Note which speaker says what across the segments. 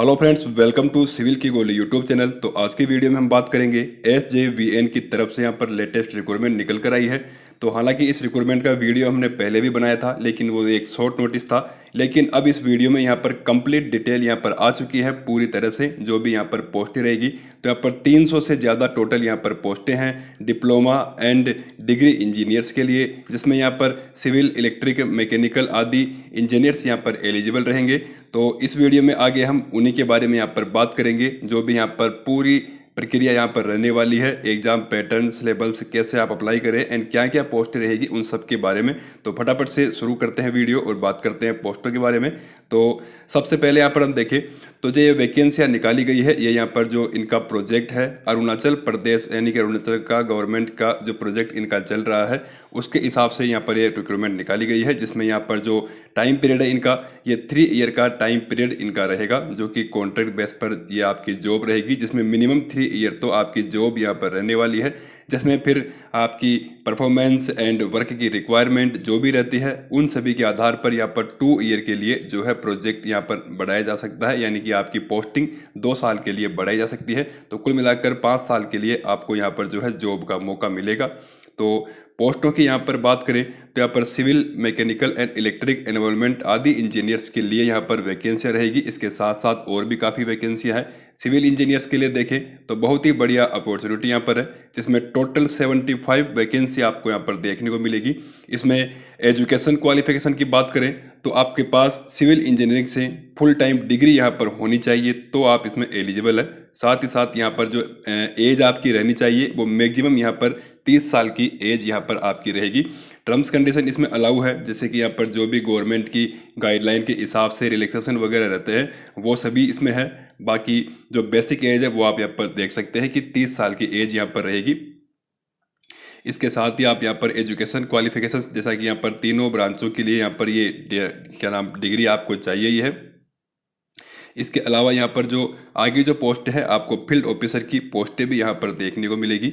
Speaker 1: hello friends welcome to civil की गोली YouTube channel तो आज की वीडियो में हम बात करेंगे एस जे वी एन की तरफ से यहाँ पर लेटेस्ट रिक्वायरमेंट निकल कर आई है तो हालांकि इस रिक्रूटमेंट का वीडियो हमने पहले भी बनाया था लेकिन वो एक शॉर्ट नोटिस था लेकिन अब इस वीडियो में यहाँ पर कंप्लीट डिटेल यहाँ पर आ चुकी है पूरी तरह से जो भी यहाँ पर पोस्टें रहेगी तो यहाँ पर 300 से ज़्यादा टोटल यहाँ पर पोस्टें हैं डिप्लोमा एंड डिग्री इंजीनियर्स के लिए जिसमें यहाँ पर सिविल इलेक्ट्रिक मैकेनिकल आदि इंजीनियर्स यहाँ पर एलिजिबल रहेंगे तो इस वीडियो में आगे हम उन्हीं के बारे में यहाँ पर बात करेंगे जो भी यहाँ पर पूरी प्रक्रिया यहाँ पर रहने वाली है एग्जाम पैटर्न सिलेबस कैसे आप अप्लाई करें एंड क्या क्या पोस्ट रहेगी उन सब के बारे में तो फटाफट से शुरू करते हैं वीडियो और बात करते हैं पोस्टों के बारे में तो सबसे पहले यहाँ पर हम देखें तो जो ये वैकेंसियाँ निकाली गई है ये यहाँ पर जो इनका प्रोजेक्ट है अरुणाचल प्रदेश यानी कि अरुणाचल का गवर्नमेंट का जो प्रोजेक्ट इनका चल रहा है उसके हिसाब से यहाँ पर ये रिक्रूटमेंट निकाली गई है जिसमें यहाँ पर जो टाइम पीरियड है इनका ये थ्री ईयर का टाइम पीरियड इनका रहेगा जो कि कॉन्ट्रैक्ट बेस पर ये आपकी जॉब रहेगी जिसमें मिनिमम थ्री थ्री ईयर तो आपकी जॉब यहाँ पर रहने वाली है जिसमें फिर आपकी परफॉर्मेंस एंड वर्क की रिक्वायरमेंट जो भी रहती है उन सभी के आधार पर यहाँ पर टू ईयर के लिए जो है प्रोजेक्ट यहाँ पर बढ़ाया जा सकता है यानी कि आपकी पोस्टिंग दो साल के लिए बढ़ाई जा सकती है तो कुल मिलाकर पाँच साल के लिए आपको यहाँ पर जो है जॉब का मौका मिलेगा तो पोस्टों की यहाँ पर बात करें तो यहाँ पर civil mechanical and electric environment आदि इंजीनियर्स के लिए यहाँ पर वैकेंसियाँ रहेगी इसके साथ साथ और भी काफ़ी वैकेंसियाँ हैं सिविल इंजीनियर्स के लिए देखें तो बहुत ही बढ़िया अपॉर्चुनिटी यहाँ पर है जिसमें टोटल 75 वैकेंसी आपको यहाँ पर देखने को मिलेगी इसमें एजुकेशन क्वालिफिकेशन की बात करें तो आपके पास सिविल इंजीनियरिंग से फुल टाइम डिग्री यहाँ पर होनी चाहिए तो आप इसमें एलिजिबल है साथ ही साथ यहाँ पर जो एज आपकी रहनी चाहिए वो मैक्सिमम यहाँ पर तीस साल की एज यहाँ पर आपकी रहेगी टर्म्स कंडीशन इसमें अलाउ है जैसे कि यहाँ पर जो भी गवर्नमेंट की गाइडलाइन के हिसाब से रिलैक्सेशन वगैरह रहते हैं वो सभी इसमें है बाकी जो बेसिक एज है वो आप यहाँ पर देख सकते हैं कि तीस साल की एज यहाँ पर रहेगी इसके साथ ही आप यहाँ पर एजुकेशन क्वालिफिकेशन जैसा कि यहाँ पर तीनों ब्रांचों के लिए यहाँ पर ये क्या नाम डिग्री आपको चाहिए ही है इसके अलावा यहाँ पर जो आगे जो पोस्ट है आपको फील्ड ऑफिसर की पोस्टें भी यहाँ पर देखने को मिलेगी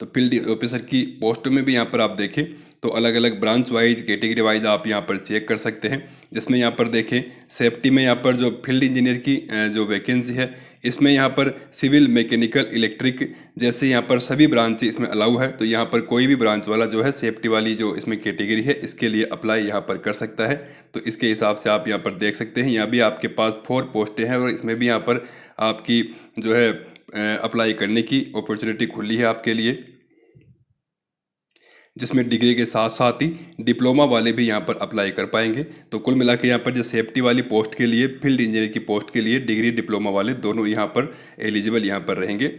Speaker 1: तो फील्ड ऑफिसर की पोस्ट में भी यहाँ पर आप देखें तो अलग अलग ब्रांच वाइज कैटेगरी वाइज आप यहाँ पर चेक कर सकते हैं जिसमें यहाँ पर देखें सेफ्टी में यहाँ पर जो फील्ड इंजीनियर की जो वैकेंसी है इसमें यहाँ पर सिविल मैकेनिकल इलेक्ट्रिक जैसे यहाँ पर सभी ब्रांच इसमें अलाउ है तो यहाँ पर कोई भी ब्रांच वाला जो है सेफ्टी वाली जो इसमें कैटेगरी है इसके लिए अप्लाई यहाँ पर कर सकता है तो इसके हिसाब से आप यहाँ पर देख सकते हैं यहाँ भी आपके पास फोर पोस्टें हैं और इसमें भी यहाँ पर आपकी जो है अप्लाई करने की अपॉर्चुनिटी खुली है आपके लिए जिसमें डिग्री के साथ साथ ही डिप्लोमा वाले भी यहाँ पर अप्लाई कर पाएंगे तो कुल मिला के यहाँ पर जो सेफ्टी वाली पोस्ट के लिए फील्ड इंजीनियर की पोस्ट के लिए डिग्री डिप्लोमा वाले दोनों यहाँ पर एलिजिबल यहाँ पर रहेंगे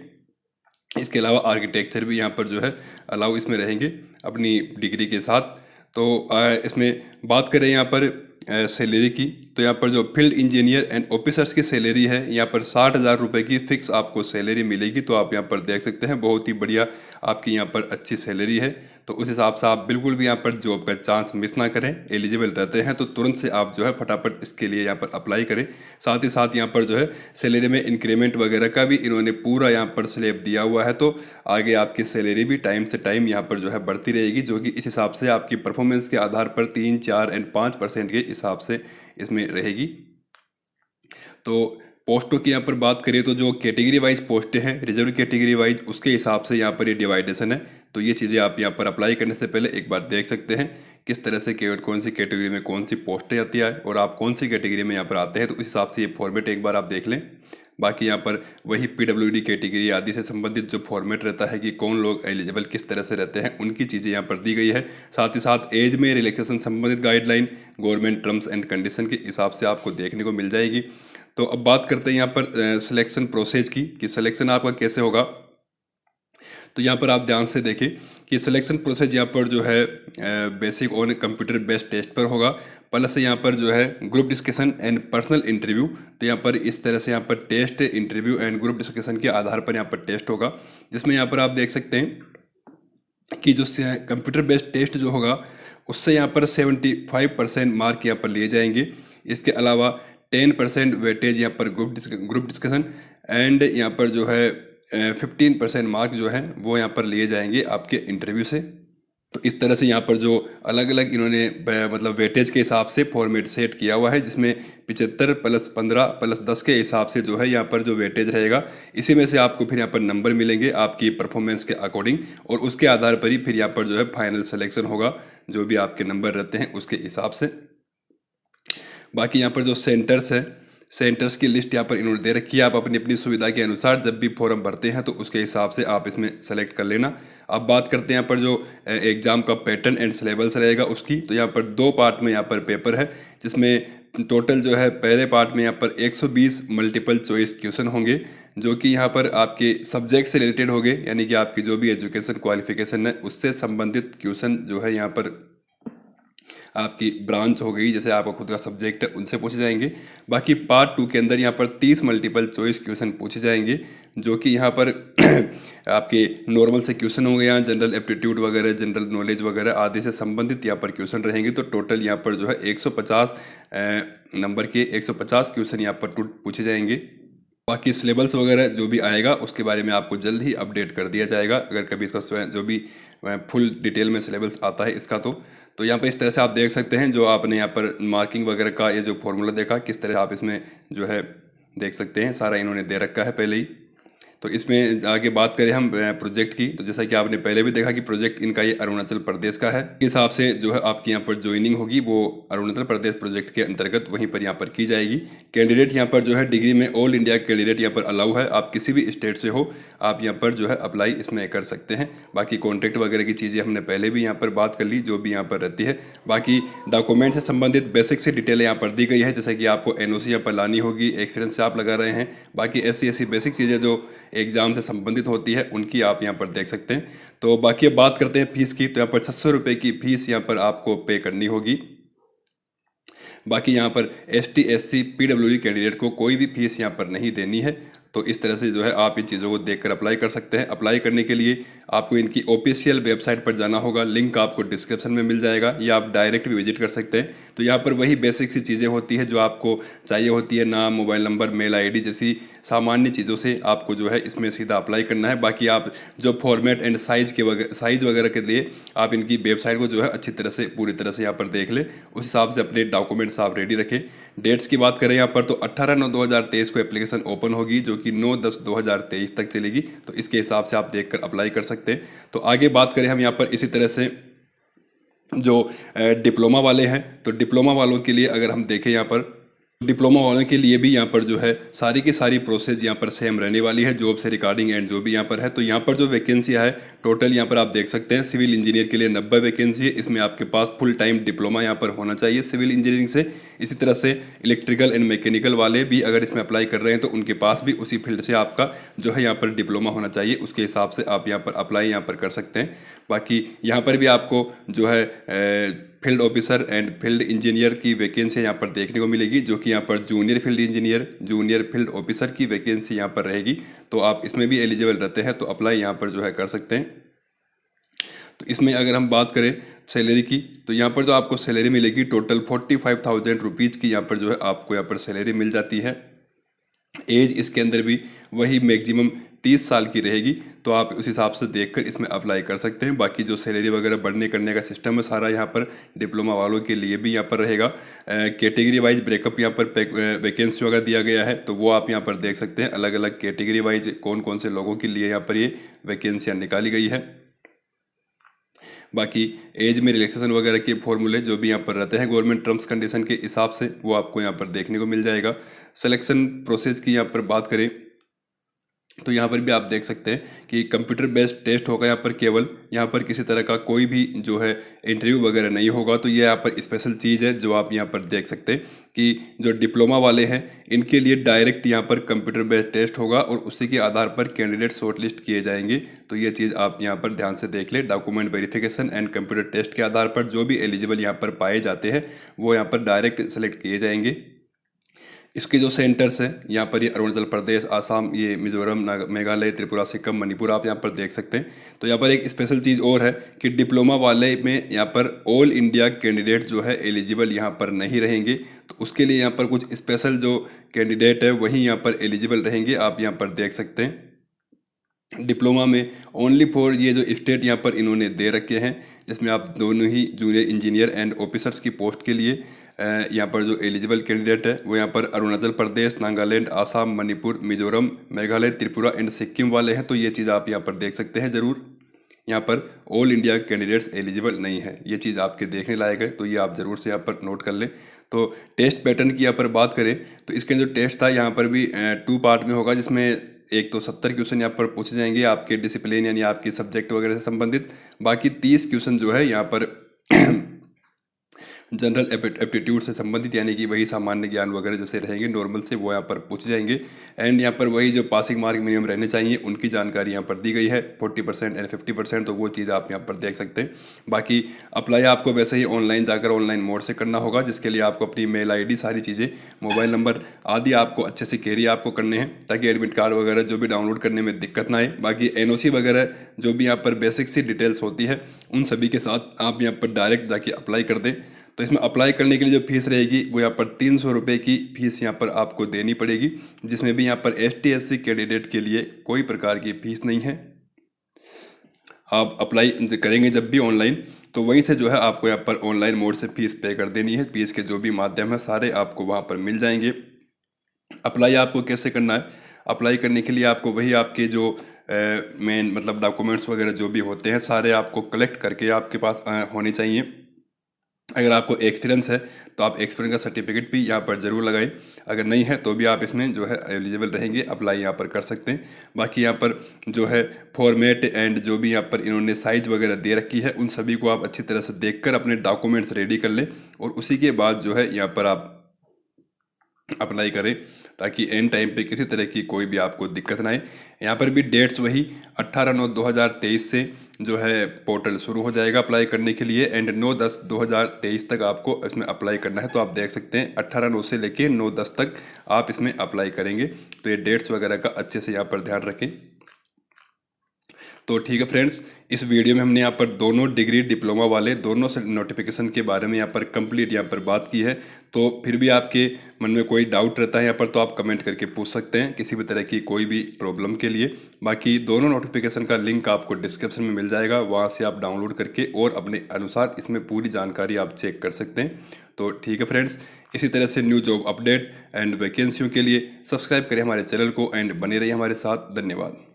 Speaker 1: इसके अलावा आर्किटेक्चर भी यहाँ पर जो है अलाउ इसमें रहेंगे अपनी डिग्री के साथ तो इसमें बात करें यहाँ पर सैलरी की तो यहाँ पर जो फील्ड इंजीनियर एंड ऑफिसर्स की सैलरी है यहाँ पर साठ हज़ार रुपये की फ़िक्स आपको सैलरी मिलेगी तो आप यहाँ पर देख सकते हैं बहुत ही बढ़िया आपकी यहाँ पर अच्छी सैलरी है तो उस हिसाब से आप बिल्कुल भी यहाँ पर जॉब का चांस मिस ना करें एलिजिबल रहते हैं तो तुरंत से आप जो है फटाफट इसके लिए यहाँ पर अप्लाई करें साथ ही साथ यहाँ पर जो है सैलरी में इंक्रीमेंट वगैरह का भी इन्होंने पूरा यहाँ पर स्लेब दिया हुआ है तो आगे आपकी सैलरी भी टाइम से टाइम यहाँ पर जो है बढ़ती रहेगी जो कि इस हिसाब से आपकी परफॉर्मेंस के आधार पर तीन चार एंड पाँच परसेंट के हिसाब से इसमें रहेगी तो पोस्टों की यहाँ पर बात करें तो जो कैटेगरी वाइज पोस्टें हैं रिजर्व कैटेगरी वाइज उसके हिसाब से यहाँ पर ये डिवाइडेशन है तो ये चीज़ें आप यहाँ पर अप्लाई करने से पहले एक बार देख सकते हैं किस तरह से कौन सी कैटेगरी में कौन सी पोस्टें आती है और आप कौन सी कैटेगरी में यहाँ पर आते हैं तो उस हिसाब से ये फॉर्मेट एक बार आप देख लें बाकी यहाँ पर वही पी डब्ल्यू डी कैटेगरी आदि से संबंधित जो फॉर्मेट रहता है कि कौन लोग एलिजिबल किस तरह से रहते हैं उनकी चीज़ें यहाँ पर दी गई है साथ ही साथ एज में रिलैक्सेशन संबंधित guideline government terms and condition के हिसाब से आपको देखने को मिल जाएगी तो अब बात करते हैं यहाँ पर सिलेक्शन प्रोसेस की कि सिलेक्शन आपका कैसे होगा तो यहाँ पर आप ध्यान से देखें कि सिलेक्शन प्रोसेस यहाँ पर जो है basic on computer based test पर होगा प्लस यहाँ पर जो है group discussion and personal interview तो यहाँ पर इस तरह से यहाँ पर test interview and group discussion के आधार पर यहाँ पर टेस्ट होगा जिसमें यहाँ पर आप देख सकते हैं कि जो कंप्यूटर बेस्ड टेस्ट जो होगा उससे यहाँ पर सेवेंटी फाइव परसेंट मार्क यहाँ पर लिए जाएंगे इसके अलावा टेन परसेंट वेटेज यहाँ पर ग्रुप ग्रुप डिस्कशन एंड यहाँ पर जो है फिफ्टीन परसेंट मार्क्स जो है वो यहाँ पर लिए जाएंगे आपके इंटरव्यू से तो इस तरह से यहाँ पर जो अलग अलग इन्होंने मतलब वेटेज के हिसाब से फॉर्मेट सेट किया हुआ है जिसमें पिचहत्तर प्लस पंद्रह प्लस दस के हिसाब से जो है यहाँ पर जो वेटेज रहेगा इसी में से आपको फिर यहाँ पर नंबर मिलेंगे आपकी परफॉर्मेंस के अकॉर्डिंग और उसके आधार पर ही फिर यहाँ पर जो है फाइनल सेलेक्शन होगा जो भी आपके नंबर रहते हैं उसके हिसाब से बाकी यहाँ पर जो सेंटर्स हैं सेंटर्स की लिस्ट यहाँ पर इन्होंने दे रखी है आप अपनी अपनी सुविधा के अनुसार जब भी फॉर्म भरते हैं तो उसके हिसाब से आप इसमें सेलेक्ट कर लेना अब बात करते हैं यहाँ पर जो एग्ज़ाम का पैटर्न एंड सिलेबस रहेगा उसकी तो यहाँ पर दो पार्ट में यहाँ पर पेपर है जिसमें टोटल जो है पहले पार्ट में यहाँ पर 120 मल्टीपल चॉइस क्वेश्चन होंगे जो कि यहाँ पर आपके सब्जेक्ट से रिलेटेड होंगे यानी कि आपकी जो भी एजुकेशन क्वालिफिकेशन है उससे संबंधित क्वेश्चन जो है यहाँ पर आपकी ब्रांच हो गई जैसे आपका खुद का सब्जेक्ट है उनसे पूछे जाएंगे बाकी पार्ट टू के अंदर यहाँ पर तीस मल्टीपल चॉइस क्वेश्चन पूछे जाएंगे जो कि यहाँ पर आपके नॉर्मल से क्वेश्चन होंगे यहाँ जनरल एप्टीट्यूड वगैरह जनरल नॉलेज वगैरह आदि से संबंधित यहाँ पर क्वेश्चन रहेंगे तो टोटल यहाँ पर जो है एक नंबर के एक क्वेश्चन यहाँ पर पूछे जाएंगे बाकी सिलेबस वगैरह जो भी आएगा उसके बारे में आपको जल्द ही अपडेट कर दिया जाएगा अगर कभी इसका जो भी फुल डिटेल में सिलेबस आता है इसका तो तो यहाँ पर इस तरह से आप देख सकते हैं जो आपने यहाँ पर मार्किंग वगैरह का ये जो फॉर्मूला देखा किस तरह आप इसमें जो है देख सकते हैं सारा इन्होंने दे रखा है पहले ही तो इसमें आगे बात करें हम प्रोजेक्ट की तो जैसा कि आपने पहले भी देखा कि प्रोजेक्ट इनका ये अरुणाचल प्रदेश का है इस हिसाब से जो है आपकी यहाँ पर ज्वाइनिंग होगी वो अरुणाचल प्रदेश प्रोजेक्ट के अंतर्गत वहीं पर यहाँ पर की जाएगी कैंडिडेट यहाँ पर जो है डिग्री में ऑल इंडिया कैंडिडेट यहाँ पर अलाउ है आप किसी भी स्टेट से हो आप यहाँ पर जो है अप्लाई इसमें कर सकते हैं बाकी कॉन्ट्रैक्ट वगैरह की चीज़ें हमने पहले भी यहाँ पर बात कर ली जो भी यहाँ पर रहती है बाकी डॉक्यूमेंट से संबंधित बेसिक से डिटेल यहाँ पर दी गई है जैसे कि आपको एन ओ यहाँ पर लानी होगी एक्सपीरियंस आप लगा रहे हैं बाकी ऐसी ऐसी बेसिक चीज़ें जो एग्ज़ाम से संबंधित होती है उनकी आप यहाँ पर देख सकते हैं तो बाकी अब बात करते हैं फ़ीस की तो यहाँ पर छः सौ रुपये की फ़ीस यहाँ पर आपको पे करनी होगी बाकी यहाँ पर S T S C P W candidate को कोई भी फीस यहाँ पर नहीं देनी है तो इस तरह से जो है आप इन चीज़ों को देख कर अप्लाई कर सकते हैं अप्लाई करने के लिए आपको इनकी ऑफिशियल वेबसाइट पर जाना होगा लिंक आपको डिस्क्रिप्शन में मिल जाएगा या आप डायरेक्ट भी विजिट कर सकते हैं तो यहाँ पर वही बेसिक सी चीज़ें होती है जो आपको चाहिए होती है नाम मोबाइल नंबर मेल आई जैसी सामान्य चीज़ों से आपको जो है इसमें सीधा अप्लाई करना है बाकी आप जो फॉर्मेट एंड साइज के वगैरह साइज वगैरह के लिए आप इनकी वेबसाइट को जो है अच्छी तरह से पूरी तरह से यहाँ पर देख लें उस हिसाब से अपने डॉक्यूमेंट्स आप रेडी रखें डेट्स की बात करें यहाँ पर तो अट्ठारह नौ दो को एप्लीकेशन ओपन होगी जो कि 9 दस 2023 तक चलेगी तो इसके हिसाब से आप देखकर अप्लाई कर सकते हैं तो आगे बात करें हम यहाँ पर इसी तरह से जो डिप्लोमा वाले हैं तो डिप्लोमा वालों के लिए अगर हम देखें यहाँ पर डिप्लोमा वालों के लिए भी यहाँ पर जो है सारी की सारी प्रोसेस यहाँ पर सेम रहने वाली है जॉब से रिकॉर्डिंग एंड जो भी यहाँ पर है तो यहाँ पर जो वैकेंसी है टोटल यहाँ पर आप देख सकते हैं सिविल इंजीनियर के लिए नब्बे वैकेंसी है इसमें आपके पास फुल टाइम डिप्लोमा यहाँ पर होना चाहिए सिविल इंजीनियरिंग से इसी तरह से इलेक्ट्रिकल एंड मैकेनिकल वाले भी अगर इसमें अप्लाई कर रहे हैं तो उनके पास भी उसी फील्ड से आपका जो है यहाँ पर डिप्लोमा होना चाहिए उसके हिसाब से आप यहाँ पर अप्लाई यहाँ पर कर सकते हैं बाकी यहाँ पर भी आपको जो है field officer and field engineer की वैकेंसी यहाँ पर देखने को मिलेगी जो कि यहाँ पर junior field engineer junior field officer की वैकेंसी यहाँ पर रहेगी तो आप इसमें भी एलिजिबल रहते हैं तो अप्लाई यहाँ पर जो है कर सकते हैं तो इसमें अगर हम बात करें सैलरी की तो यहाँ पर जो आपको सैलरी मिलेगी total forty five thousand rupees की यहाँ पर जो है आपको यहाँ पर सैलरी मिल जाती है एज इसके अंदर भी वही मैक्सिमम तीस साल की रहेगी तो आप उस हिसाब से देख कर इसमें अप्लाई कर सकते हैं बाकी जो सैलरी वगैरह बढ़ने करने का सिस्टम है सारा यहाँ पर डिप्लोमा वालों के लिए भी यहाँ पर रहेगा कैटेगरी वाइज ब्रेकअप यहाँ पर वैकेंसी वगैरह दिया गया है तो वो आप यहाँ पर देख सकते हैं अलग अलग कैटेगरी वाइज कौन कौन से लोगों के लिए यहाँ पर ये वैकेंसियाँ निकाली गई है बाकी एज में रिलैक्सेशन वगैरह के फॉर्मूले जो भी यहाँ पर रहते हैं गवर्नमेंट टर्म्स कंडीशन के हिसाब से वो आपको यहाँ पर देखने को मिल जाएगा सिलेक्शन प्रोसेस की यहाँ पर बात करें तो यहाँ पर भी आप देख सकते हैं कि कंप्यूटर बेस्ड टेस्ट होगा यहाँ पर केवल यहाँ पर किसी तरह का कोई भी जो है इंटरव्यू वगैरह नहीं होगा तो ये यहाँ पर स्पेशल चीज़ है जो आप यहाँ पर देख सकते हैं कि जो डिप्लोमा वाले हैं इनके लिए डायरेक्ट यहाँ पर कंप्यूटर बेस्ड टेस्ट होगा और उसी के आधार पर कैंडिडेट शॉर्टलिस्ट किए जाएंगे तो ये चीज़ आप यहाँ पर ध्यान से देख लें document verification and computer test के आधार पर जो भी एलिजिबल यहाँ पर पाए जाते हैं वो यहाँ पर डायरेक्ट सेलेक्ट किए जाएंगे इसके जो सेंटर्स हैं यहाँ पर ये अरुणाचल प्रदेश आसाम ये मिजोरम मेघालय त्रिपुरा सिक्किम मणिपुर आप यहाँ पर देख सकते हैं तो यहाँ पर एक स्पेशल चीज़ और है कि डिप्लोमा वाले में यहाँ पर ऑल इंडिया कैंडिडेट जो है एलिजिबल यहाँ पर नहीं रहेंगे तो उसके लिए यहाँ पर कुछ स्पेशल जो कैंडिडेट है वही यहाँ पर एलिजिबल रहेंगे आप यहाँ पर देख सकते हैं डिप्लोमा में ओनली फॉर ये जो स्टेट यहाँ पर इन्होंने दे रखे हैं जिसमें आप दोनों ही जूनियर इंजीनियर एंड ऑफिसर्स की पोस्ट के लिए यहाँ पर जो एलिजिबल कैंडिडेट है वो यहाँ पर अरुणाचल प्रदेश नागालैंड आसाम मणिपुर मिजोरम मेघालय त्रिपुरा एंड सिक्किम वाले हैं तो ये चीज़ आप यहाँ पर देख सकते हैं ज़रूर यहाँ पर ऑल इंडिया कैंडिडेट्स एलिजिबल नहीं है ये चीज़ आपके देखने लायक है तो ये आप ज़रूर से यहाँ पर नोट कर लें तो टेस्ट पैटर्न की यहाँ पर बात करें तो इसके जो टेस्ट था यहाँ पर भी टू पार्ट में होगा जिसमें एक तो सत्तर क्वेश्चन यहाँ पर पूछे जाएंगे आपके डिसिप्लिन यानी आपके सब्जेक्ट वगैरह से संबंधित बाकी तीस क्वेश्चन जो है यहाँ पर जनरल एप्टीट्यूड से संबंधित यानी कि वही सामान्य ज्ञान वगैरह जैसे रहेंगे नॉर्मल से वो यहाँ पर पूछ जाएंगे एंड यहाँ पर वही जो पासिंग मार्क मिनिमम रहने चाहिए उनकी जानकारी यहाँ पर दी गई है forty percent and fifty percent तो वो चीज़ आप यहाँ पर देख सकते हैं बाकी अप्लाई आपको वैसे ही ऑनलाइन जाकर ऑनलाइन मोड से करना होगा जिसके लिए आपको अपनी मेल आई सारी चीज़ें मोबाइल नंबर आदि आपको अच्छे से कैरी आपको करने हैं ताकि एडमिट कार्ड वगैरह जो भी डाउनलोड करने में दिक्कत ना आए बाकी एन वगैरह जो भी यहाँ पर बेसिक सी डिटेल्स होती है उन सभी के साथ आप यहाँ पर डायरेक्ट जाके अप्लाई कर दें तो इसमें अप्लाई करने के लिए जो फीस रहेगी वो यहाँ पर तीन सौ रुपये की फ़ीस यहाँ पर आपको देनी पड़ेगी जिसमें भी यहाँ पर एस टी कैंडिडेट के लिए कोई प्रकार की फ़ीस नहीं है आप अप्लाई करेंगे जब भी ऑनलाइन तो वहीं से जो है आपको यहाँ पर ऑनलाइन मोड से फ़ीस पे कर देनी है फीस के जो भी माध्यम है सारे आपको वहाँ पर मिल जाएंगे अप्लाई आपको कैसे करना है अप्लाई करने के लिए आपको वही आपके जो मेन मतलब डॉक्यूमेंट्स वगैरह जो भी होते हैं सारे आपको कलेक्ट करके आपके पास होने चाहिए अगर आपको एक्सपीरियंस है तो आप एक्सपीरियंस का सर्टिफिकेट भी यहाँ पर ज़रूर लगाएं अगर नहीं है तो भी आप इसमें जो है एलिजिबल रहेंगे अप्लाई यहाँ पर कर सकते हैं बाकी यहाँ पर जो है फॉर्मेट एंड जो भी यहाँ पर इन्होंने साइज़ वगैरह दे रखी है उन सभी को आप अच्छी तरह से देख कर अपने डॉक्यूमेंट्स रेडी कर लें और उसी के बाद जो है यहाँ पर आप अप्लाई करें ताकि एंड टाइम पे किसी तरह की कोई भी आपको दिक्कत ना आए यहाँ पर भी डेट्स वही 18 नौ 2023 से जो है पोर्टल शुरू हो जाएगा अप्लाई करने के लिए एंड 9 दस 2023 तक आपको इसमें अप्लाई करना है तो आप देख सकते हैं 18 नौ से लेके 9 दस तक आप इसमें अप्लाई करेंगे तो ये डेट्स वगैरह का अच्छे से यहाँ पर ध्यान रखें तो ठीक है फ्रेंड्स इस वीडियो में हमने यहाँ पर दोनों डिग्री डिप्लोमा वाले दोनों नोटिफिकेशन के बारे में यहाँ पर कंप्लीट यहाँ पर बात की है तो फिर भी आपके मन में कोई डाउट रहता है यहाँ पर तो आप कमेंट करके पूछ सकते हैं किसी भी तरह की कोई भी प्रॉब्लम के लिए बाकी दोनों नोटिफिकेशन का लिंक आपको डिस्क्रिप्शन में मिल जाएगा वहाँ से आप डाउनलोड करके और अपने अनुसार इसमें पूरी जानकारी आप चेक कर सकते हैं तो ठीक है फ्रेंड्स इसी तरह से न्यू जॉब अपडेट एंड वैकेंसियों के लिए सब्सक्राइब करें हमारे चैनल को एंड बने रहिए हमारे साथ धन्यवाद